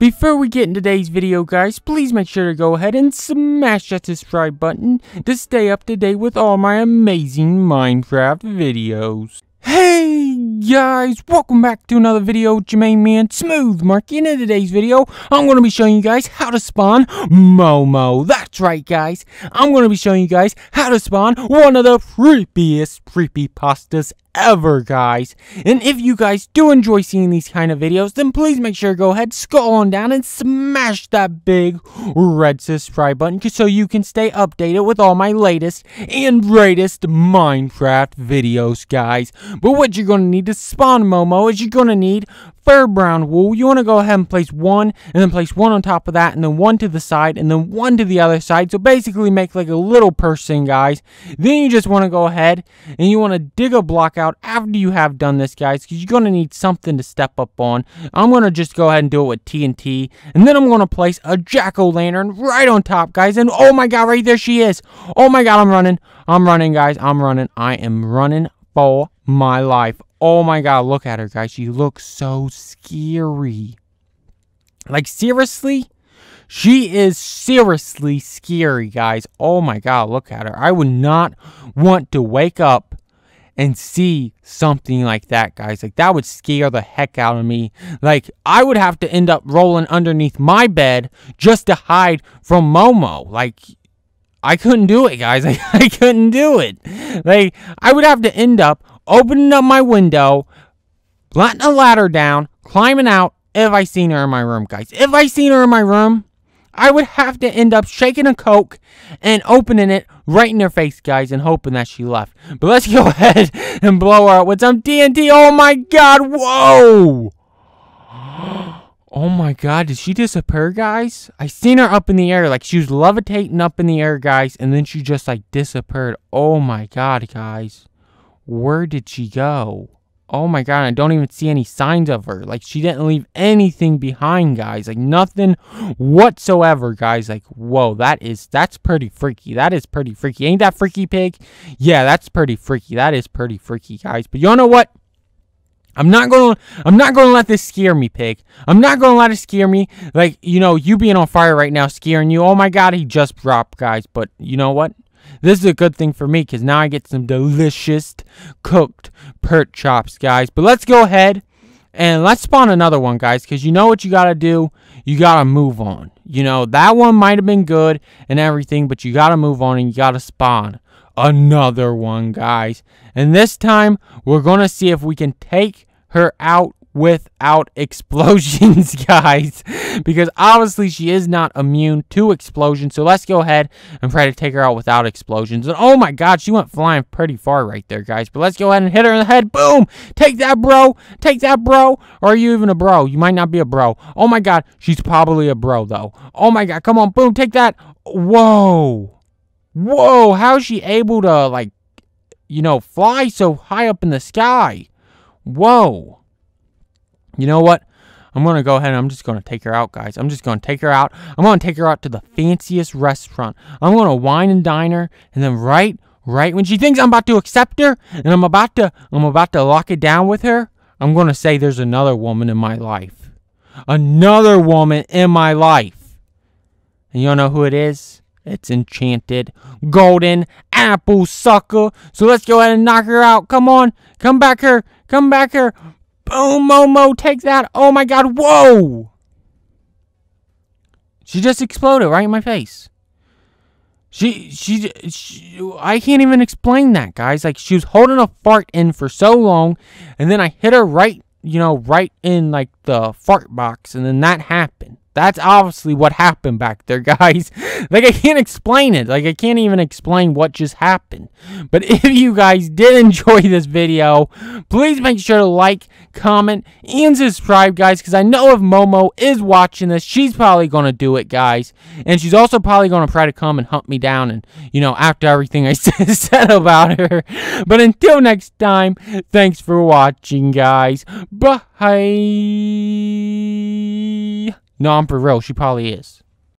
Before we get in today's video guys, please make sure to go ahead and smash that subscribe button to stay up to date with all my amazing Minecraft videos. Hey guys, welcome back to another video with Jermaine Man Smooth Mark. In today's video, I'm going to be showing you guys how to spawn Momo. That's that's right, guys. I'm going to be showing you guys how to spawn one of the creepiest creepypastas ever, guys. And if you guys do enjoy seeing these kind of videos, then please make sure to go ahead, scroll on down, and smash that big red subscribe button so you can stay updated with all my latest and greatest Minecraft videos, guys. But what you're going to need to spawn Momo is you're going to need fur brown wool. You want to go ahead and place one, and then place one on top of that, and then one to the side, and then one to the other side. So basically make like a little person, guys. Then you just want to go ahead and you want to dig a block out after you have done this, guys, because you're going to need something to step up on. I'm going to just go ahead and do it with TNT. And then I'm going to place a jack-o'-lantern right on top, guys. And oh my god, right there she is. Oh my god, I'm running. I'm running, guys. I'm running. I am running for my life. Oh my god, look at her, guys. She looks so scary. Like, seriously? She is seriously scary, guys. Oh my God, look at her. I would not want to wake up and see something like that, guys. Like, that would scare the heck out of me. Like, I would have to end up rolling underneath my bed just to hide from Momo. Like, I couldn't do it, guys. I, I couldn't do it. Like, I would have to end up opening up my window, letting a ladder down, climbing out if I seen her in my room, guys. If I seen her in my room, I would have to end up shaking a Coke and opening it right in her face, guys, and hoping that she left. But let's go ahead and blow her up with some TNT. Oh my god, whoa! Oh my god, did she disappear, guys? I seen her up in the air, like she was levitating up in the air, guys, and then she just like disappeared. Oh my god, guys. Where did she go? Oh my god, I don't even see any signs of her. Like, she didn't leave anything behind, guys. Like, nothing whatsoever, guys. Like, whoa, that is, that's pretty freaky. That is pretty freaky. Ain't that freaky, pig? Yeah, that's pretty freaky. That is pretty freaky, guys. But you know what? I'm not gonna I'm not gonna let this scare me, pig. I'm not gonna let it scare me. Like, you know, you being on fire right now scaring you. Oh my god, he just dropped, guys. But you know what? This is a good thing for me because now I get some delicious cooked perch chops, guys. But let's go ahead and let's spawn another one, guys, because you know what you got to do? You got to move on. You know, that one might have been good and everything, but you got to move on and you got to spawn another one, guys. And this time, we're going to see if we can take her out without explosions, guys. Because obviously she is not immune to explosions. So let's go ahead and try to take her out without explosions. And oh my god, she went flying pretty far right there, guys. But let's go ahead and hit her in the head. Boom! Take that, bro! Take that, bro! Or are you even a bro? You might not be a bro. Oh my god, she's probably a bro, though. Oh my god, come on, boom, take that! Whoa! Whoa, how is she able to, like, you know, fly so high up in the sky? Whoa you know what? I'm going to go ahead and I'm just going to take her out, guys. I'm just going to take her out. I'm going to take her out to the fanciest restaurant. I'm going to wine and dine her. And then right, right when she thinks I'm about to accept her and I'm about to, I'm about to lock it down with her, I'm going to say there's another woman in my life. Another woman in my life. And you all know who it is? It's enchanted. Golden apple sucker. So let's go ahead and knock her out. Come on. Come back here. Come back here. Boom, oh, Momo, take that. Oh my god, whoa! She just exploded right in my face. She, she, she, I can't even explain that, guys. Like, she was holding a fart in for so long, and then I hit her right, you know, right in, like, the fart box, and then that happened. That's obviously what happened back there, guys. Like, I can't explain it. Like, I can't even explain what just happened. But if you guys did enjoy this video, please make sure to like, comment, and subscribe, guys. Because I know if Momo is watching this, she's probably going to do it, guys. And she's also probably going to try to come and hunt me down and, you know, after everything I said about her. But until next time, thanks for watching, guys. Bye. No, I'm for real. She probably is.